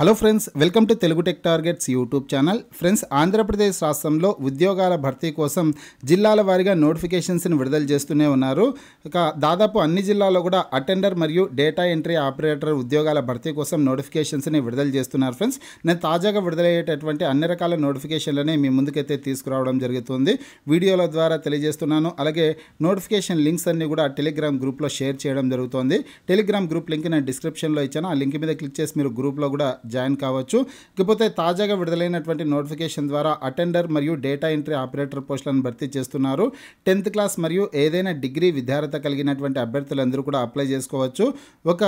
hello friends welcome to Telugu tech targets YouTube channel friends Andhra Pradesh రాష్ట్రంలో ఉద్యోగాల భర్తీ కోసం జిల్లాల వారీగా నోటిఫికేషన్స్ని విడుదల చేస్తూనే ఉన్నారు ఇక దాదాపు అన్ని జిల్లాల్లో కూడా అటెండర్ మరియు డేటా ఎంట్రీ ఆపరేటర్ ఉద్యోగాల భర్తీ కోసం నోటిఫికేషన్స్ని విడుదల చేస్తున్నారు ఫ్రెండ్స్ నేను తాజాగా విడుదలయ్యేటటువంటి అన్ని రకాల నోటిఫికేషన్లని మీ ముందుకైతే తీసుకురావడం జరుగుతుంది వీడియోల ద్వారా తెలియజేస్తున్నాను అలాగే నోటిఫికేషన్ లింక్స్ అన్నీ కూడా టెలిగ్రామ్ గ్రూప్లో షేర్ చేయడం జరుగుతుంది టెలిగ్రామ్ గ్రూప్ లింక్ నేను డిస్క్రిప్షన్లో ఇచ్చాను ఆ లింక్ మీద క్లిక్ చేసి మీరు గ్రూప్లో కూడా జాయిన్ కావచ్చు ఇకపోతే తాజాగా విడుదలైనటువంటి నోటిఫికేషన్ ద్వారా అటెండర్ మరియు డేటా ఎంట్రీ ఆపరేటర్ పోస్టులను భర్తీ చేస్తున్నారు టెన్త్ క్లాస్ మరియు ఏదైనా డిగ్రీ విద్యార్హత కలిగినటువంటి అభ్యర్థులందరూ కూడా అప్లై చేసుకోవచ్చు ఒక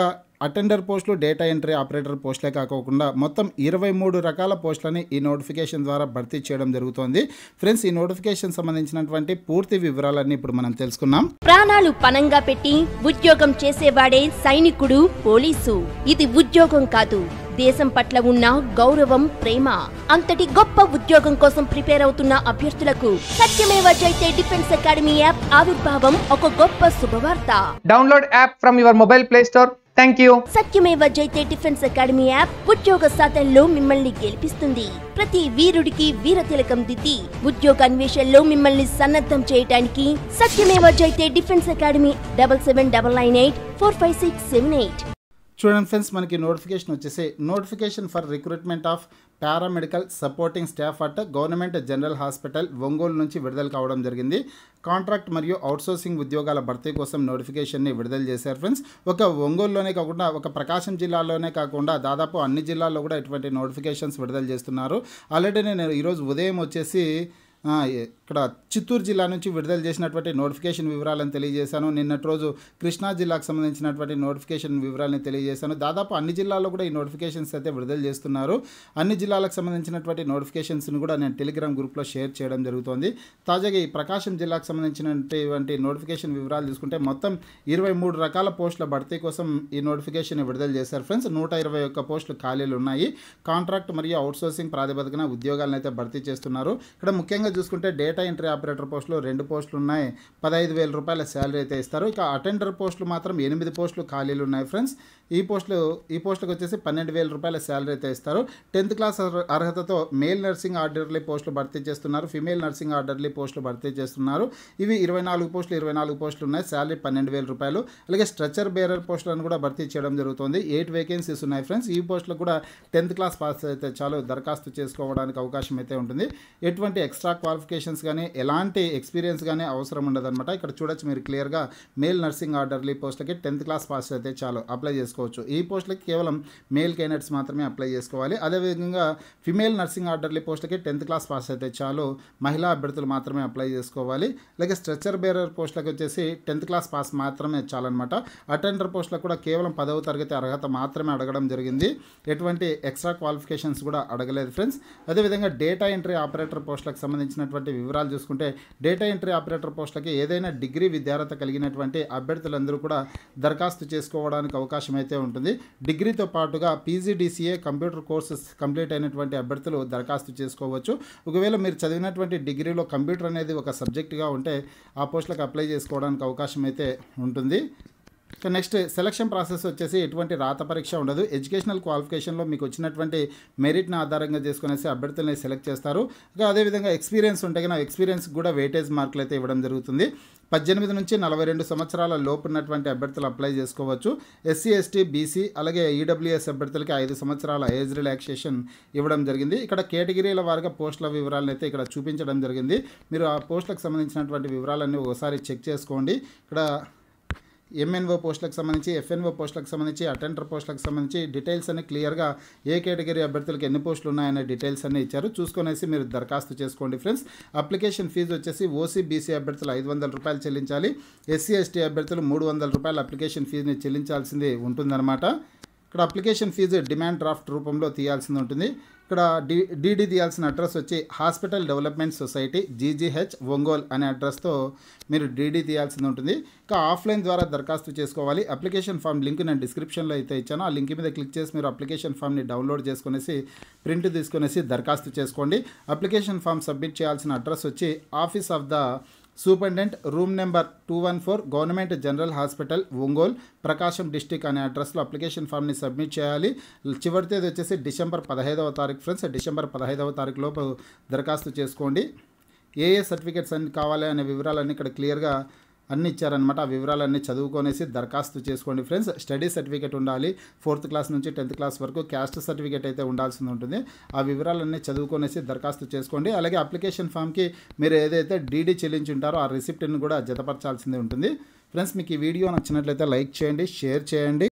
అటెండర్ పోస్టులు డేటా ఎంట్రీ ఆపరేటర్ పోస్టులే కాకోకుండా మొత్తం ఇరవై మూడు రకాల పోస్టులని ఈ నోటిఫికేషన్ ద్వారా భర్తీ చేయడం జరుగుతోంది ఫ్రెండ్స్ ఈ నోటిఫికేషన్ సంబంధించినటువంటి పూర్తి వివరాలన్నీ ఇప్పుడు మనం తెలుసుకున్నాం ప్రాణాలు పనంగా పెట్టి ఉద్యోగం చేసేవాడే సైనికుడు పోలీసు ఇది ఉద్యోగం కాదు దేశం పట్ల ఉన్న గౌరవం ప్రేమ అంతటి గొప్ప ఉద్యోగం కోసం ప్రిపేర్ అవుతున్న అభ్యర్థులకు సత్యమేవ జైతే డిఫెన్స్ అకాడమీ యాప్ ఆవిర్భావం ఒక గొప్ప శుభవార్త download app from your mobile play store thank you Satyameva Jayate defence academy app ఉద్యోగ సాధనలో మిమ్మల్ని గెలిపిస్తుంది ప్రతి వీరుడికి వీర తిలకం దిద్ది ఉద్యోగ అన్వేషణలో మిమ్మల్ని సన్నద్ధం చేయడానికి Satyameva Jayate defence academy double seven double nine eight four five six seven eight చూడండి ఫ్రెండ్స్ మనకి నోటిఫికేషన్ వచ్చేసి notification for recruitment of paramedical supporting staff at government general hospital Ongole నుంచి విడుదల కావడం జరిగింది కాంట్రాక్ట్ మరియు అవుట్సోర్సింగ్ ఉద్యోగాల భర్తీ కోసం నోటిఫికేషన్ని విడుదల చేశారు ఫ్రెండ్స్ ఒక ఒంగోలులోనే కాకుండా ఒక ప్రకాశం జిల్లాలోనే కాకుండా దాదాపు అన్ని జిల్లాల్లో కూడా ఇటువంటి నోటిఫికేషన్స్ విడుదల చేస్తున్నారు ఆల్రెడీ నేను ఈరోజు ఉదయం వచ్చేసి ఇక్కడ చిత్తూరు జిల్లా నుంచి విడుదల చేసినటువంటి నోటిఫికేషన్ వివరాలను తెలియజేశాను నిన్నటి రోజు కృష్ణా జిల్లాకు సంబంధించినటువంటి నోటిఫికేషన్ వివరాలను తెలియజేశాను దాదాపు అన్ని జిల్లాల్లో కూడా ఈ నోటిఫికేషన్స్ అయితే విడుదల చేస్తున్నారు అన్ని జిల్లాలకు సంబంధించినటువంటి నోటిఫికేషన్స్ని కూడా నేను టెలిగ్రామ్ గ్రూప్లో షేర్ చేయడం జరుగుతోంది తాజాగా ఈ ప్రకాశం జిల్లాకు సంబంధించినటువంటి నోటిఫికేషన్ వివరాలు చూసుకుంటే మొత్తం ఇరవై మూడు రకాల పోస్టుల భర్తీ కోసం ఈ నోటిఫికేషన్ విడుదల చేశారు ఫ్రెండ్స్ నూట ఇరవై ఒక్క పోస్టులు ఖాళీలు ఉన్నాయి కాంట్రాక్ట్ మరియు అవుట్సోర్సింగ్ ప్రాతిపదికన ఉద్యోగాలను అయితే భర్తీ చేస్తున్నారు ఇక్కడ ముఖ్యంగా ముఖ్యంగా చూసుకుంటే డేటా ఎంట్రీ ఆపరేటర్ పోస్టులు రెండు పోస్టులు ఉన్నాయి పదహైదు వేల రూపాయల శాలరీ అయితే ఇస్తారు ఇక అటెండర్ పోస్టులు మాత్రం ఎనిమిది పోస్టులు ఖాళీలు ఉన్నాయి ఫ్రెండ్స్ ఈ పోస్టులు ఈ పోస్టులకు వచ్చేసి పన్నెండు వేల రూపాయల శాలరీ అయితే ఇస్తారు టెన్త్ క్లాస్ అర్హతతో మేల్ నర్సింగ్ ఆర్డర్లీ పోస్టులు భర్తీ చేస్తున్నారు ఫిమేల్ నర్సింగ్ ఆర్డర్లీ పోస్టులు భర్తీ చేస్తున్నారు ఇవి ఇరవై నాలుగు పోస్టులు ఇరవై నాలుగు పోస్టులు ఉన్నాయి శాలరీ పన్నెండు వేల రూపాయలు అలాగే స్ట్రక్చర్ బేరర్ పోస్టులను కూడా భర్తీ చేయడం జరుగుతుంది ఎయిట్ వేకెన్సీస్ ఉన్నాయి ఫ్రెండ్స్ ఈ పోస్టులకు కూడా టెన్త్ క్లాస్ పాస్ అయితే చాలు దరఖాస్తు చేసుకోవడానికి అవకాశం అయితే ఉంటుంది ఎటువంటి ఎక్స్ట్రా క్వాలిఫికేషన్స్ కానీ ఎలాంటి ఎక్స్పీరియన్స్ కానీ అవసరం ఉండదన్నమాట ఇక్కడ చూడొచ్చు మీరు క్లియర్గా మేల్ నర్సింగ్ ఆర్డర్లీ పోస్టులకి టెన్త్ క్లాస్ పాస్ అయితే చాలు అప్లై చేసుకో చేసుకోవచ్చు ఈ పోస్టులకి కేవలం మేల్ క్యాండిడేట్స్ మాత్రమే అప్లై చేసుకోవాలి అదేవిధంగా ఫిమేల్ నర్సింగ్ ఆర్డర్లీ పోస్టులకి టెన్త్ క్లాస్ పాస్ అయితే చాలు మహిళా అభ్యర్థులు మాత్రమే అప్లై చేసుకోవాలి అలాగే స్ట్రెచర్ బేరర్ పోస్టులకు వచ్చేసి టెన్త్ క్లాస్ పాస్ మాత్రమే చాలన్నమాట అటెండర్ పోస్టులకు కూడా కేవలం పదవ తరగతి అర్హత మాత్రమే అడగడం జరిగింది ఎటువంటి ఎక్స్ట్రా క్వాలిఫికేషన్స్ కూడా అడగలేదు ఫ్రెండ్స్ అదేవిధంగా డేటా ఎంట్రీ ఆపరేటర్ పోస్టులకు సంబంధించినటువంటి వివరాలు చూసుకుంటే డేటా ఎంట్రీ ఆపరేటర్ పోస్టులకి ఏదైనా డిగ్రీ విద్యార్హత కలిగినటువంటి అభ్యర్థులందరూ కూడా దరఖాస్తు చేసుకోవడానికి అవకాశం అయితే అయితే ఉంటుంది డిగ్రీతో పాటుగా పీజీడీసీఏ కంప్యూటర్ కోర్సెస్ కంప్లీట్ అయినటువంటి అభ్యర్థులు దరఖాస్తు చేసుకోవచ్చు ఒకవేళ మీరు చదివినటువంటి డిగ్రీలో కంప్యూటర్ అనేది ఒక సబ్జెక్టుగా ఉంటే ఆ పోస్టులకు అప్లై చేసుకోవడానికి అవకాశం అయితే ఉంటుంది ఇక నెక్స్ట్ సెలక్షన్ ప్రాసెస్ వచ్చేసి ఎటువంటి రాత పరీక్ష ఉండదు ఎడ్యుకేషనల్ క్వాలిఫికేషన్లో మీకు వచ్చినటువంటి మెరిట్ని ఆధారంగా చేసుకునేసి అభ్యర్థులని సెలెక్ట్ చేస్తారు ఇక అదేవిధంగా ఎక్స్పీరియన్స్ ఉంటే కానీ ఎక్స్పీరియన్స్ కూడా వెయిటేజ్ మార్కులు అయితే ఇవ్వడం జరుగుతుంది పద్దెనిమిది నుంచి నలభై రెండు సంవత్సరాల లోపు ఉన్నటువంటి అభ్యర్థులు అప్లై చేసుకోవచ్చు ఎస్సీ ఎస్టీ బీసీ అలాగే ఈడబ్ల్యూఎస్ e అభ్యర్థులకి ఐదు సంవత్సరాల ఏజ్ రిలాక్సేషన్ ఇవ్వడం జరిగింది ఇక్కడ కేటగిరీల వారిగా పోస్టుల వివరాలను అయితే ఇక్కడ చూపించడం జరిగింది మీరు ఆ పోస్టులకు సంబంధించినటువంటి వివరాలన్నీ ఒకసారి చెక్ చేసుకోండి ఇక్కడ ఎంఎన్ఓ పోస్టులకు సంబంధించి ఎఫ్ఎన్ఓ పోస్టులకు సంబంధించి అటెండర్ పోస్టులకు సంబంధించి డీటెయిల్స్ అన్ని క్లియర్గా ఏ కేటగిరీ అభ్యర్థులకు ఎన్ని పోస్టులు ఉన్నాయనే డీటెయిల్స్ అన్ని ఇచ్చారు చూసుకునేసి మీరు దరఖాస్తు చేసుకోండి ఫ్రెండ్స్ అప్లికేషన్ ఫీజు వచ్చేసి ఓసీ బీసీ అభ్యర్థులు ఐదు వందల రూపాయలు చెల్లించాలి ఎస్సీ ఎస్టీ అభ్యర్థులు మూడు వందల రూపాయలు అప్లికేషన్ ఫీజుని చెల్లించాల్సింది ఉంటుందన్నమాట ఇక్కడ అప్లికేషన్ ఫీజు డిమాండ్ డ్రాఫ్ట్ రూపంలో తీయాల్సింది ఉంటుంది ఇక్కడ డి డిడి తీయాల్సిన అడ్రస్ వచ్చి hospital development society GGH Ongole అనే అడ్రస్తో మీరు డీడీ తీయాల్సింది ఉంటుంది ఇంకా ఆఫ్లైన్ ద్వారా దరఖాస్తు చేసుకోవాలి అప్లికేషన్ ఫామ్ లింక్ నేను డిస్క్రిప్షన్లో అయితే ఇచ్చాను ఆ లింక్ మీద క్లిక్ చేసి మీరు అప్లికేషన్ ఫామ్ని డౌన్లోడ్ చేసుకునేసి ప్రింట్ తీసుకునేసి దరఖాస్తు చేసుకోండి అప్లికేషన్ ఫామ్ సబ్మిట్ చేయాల్సిన అడ్రస్ వచ్చి office of the superintendent room number two one four government general hospital Ongole Prakasam district అనే అడ్రస్లో అప్లికేషన్ ఫామ్ని సబ్మిట్ చేయాలి చివరి తేదీ వచ్చేసి డిసెంబర్ పదహైదవ తారీఖు ఫ్రెండ్స్ డిసెంబర్ పదహైదవ తారీఖు లోపు దరఖాస్తు చేసుకోండి ఏ ఏ సర్టిఫికేట్స్ అన్ని కావాలి అనే వివరాలన్నీ ఇక్కడ క్లియర్గా అన్నీ ఇచ్చారనమాట ఆ వివరాలన్నీ చదువుకొనేసి దరఖాస్తు చేసుకోండి ఫ్రెండ్స్ స్టడీ సర్టిఫికేట్ ఉండాలి ఫోర్త్ క్లాస్ నుంచి టెన్త్ క్లాస్ వరకు క్యాస్ట్ సర్టిఫికేట్ అయితే ఉండాల్సి ఉంటుంది ఆ వివరాలన్నీ చదువుకొనేసి దరఖాస్తు చేసుకోండి అలాగే అప్లికేషన్ ఫామ్కి మీరు ఏదైతే డీడీ చెల్లించి ఉంటారో ఆ రిసిప్ట్ని కూడా జతపరచాల్సింది ఉంటుంది ఫ్రెండ్స్ మీకు ఈ వీడియో నచ్చినట్లయితే లైక్ చేయండి షేర్ చేయండి